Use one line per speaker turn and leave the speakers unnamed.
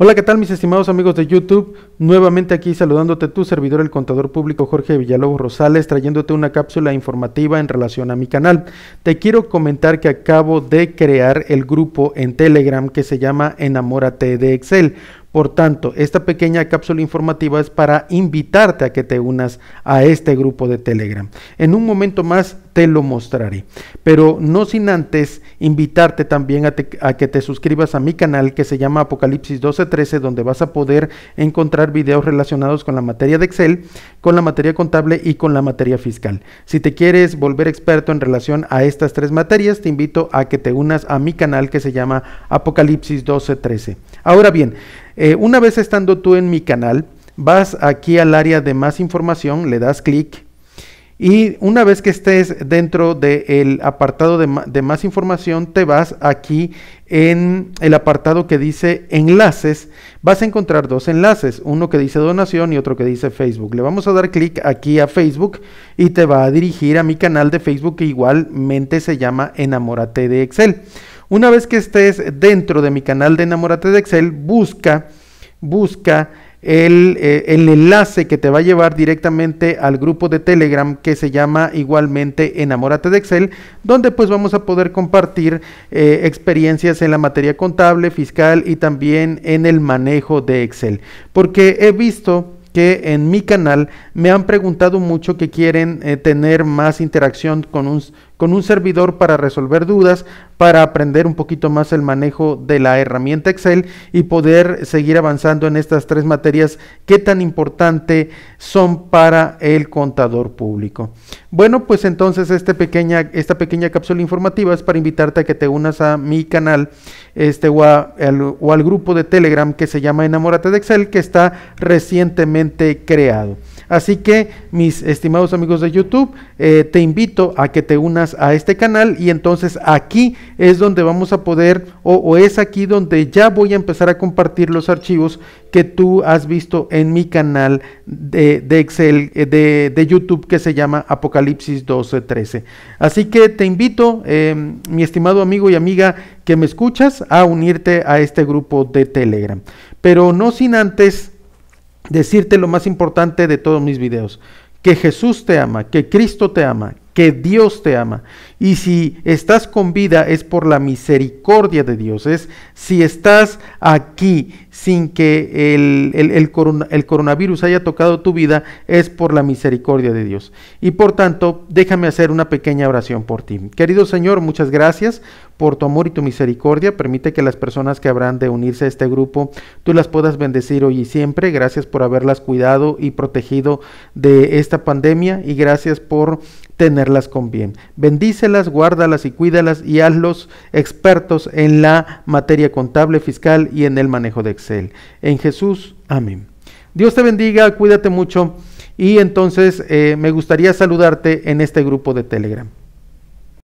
Hola, ¿qué tal mis estimados amigos de YouTube? Nuevamente aquí saludándote tu servidor, el contador público Jorge Villalobos Rosales, trayéndote una cápsula informativa en relación a mi canal. Te quiero comentar que acabo de crear el grupo en Telegram que se llama Enamórate de Excel. Por tanto, esta pequeña cápsula informativa es para invitarte a que te unas a este grupo de Telegram. En un momento más te lo mostraré, pero no sin antes invitarte también a, que te suscribas a mi canal que se llama Apocalipsis 1213, donde vas a poder encontrar videos relacionados con la materia de Excel, con la materia contable y con la materia fiscal. Si te quieres volver experto en relación a estas tres materias, te invito a que te unas a mi canal que se llama Apocalipsis 1213. Ahora bien, eh, una vez estando tú en mi canal, vas aquí al área de más información, le das clic y una vez que estés dentro del apartado de, de, más información, te vas aquí en el apartado que dice enlaces. Vas a encontrar dos enlaces, uno que dice donación y otro que dice Facebook. Le vamos a dar clic aquí a Facebook y te va a dirigir a mi canal de Facebook que igualmente se llama Enamórate de Excel. Una vez que estés dentro de mi canal de Enamórate de Excel, busca busca eh, el, enlace que te va a llevar directamente al grupo de Telegram que se llama igualmente Enamórate de Excel, donde pues vamos a poder compartir eh, experiencias en la materia contable, fiscal y también en el manejo de Excel. Porque he visto que en mi canal me han preguntado mucho que quieren eh, tener más interacción con un, con un servidor para resolver dudas, para aprender un poquito más el manejo de la herramienta Excel y poder seguir avanzando en estas tres materias que tan importante son para el contador público. Bueno, pues entonces este pequeña, esta pequeña cápsula informativa es para invitarte a que te unas a mi canal este, o, al grupo de Telegram que se llama Enamórate de Excel que está recientemente creado. Así que mis estimados amigos de YouTube, eh, te invito a que te unas a este canal y entonces aquí es donde vamos a poder o, es aquí donde ya voy a empezar a compartir los archivos que tú has visto en mi canal de, Excel, eh, de, YouTube que se llama Apocalipsis 1213. Así que te invito, em, mi estimado amigo y amiga que me escuchas, a unirte a este grupo de Telegram. Pero no sin antes decirte lo más importante de todos mis videos que Jesús te ama, que Cristo te ama, que Dios te ama. Y si estás con vida es por la misericordia de Dios. Es si estás aquí, sin que el, el, coronavirus haya tocado tu vida es por la misericordia de Dios. Y por tanto, déjame hacer una pequeña oración por ti. Querido Señor, muchas gracias por tu amor y tu misericordia. Permite que las personas que habrán de unirse a este grupo, tú las puedas bendecir hoy y siempre. Gracias por haberlas cuidado y protegido de esta pandemia y gracias por tenerlas con bien. Bendícelas, guárdalas y cuídalas y hazlos expertos en la materia contable, fiscal y en el manejo de Excel. Él. En Jesús, amén. Dios te bendiga, cuídate mucho y entonces eh, me gustaría saludarte en este grupo de Telegram.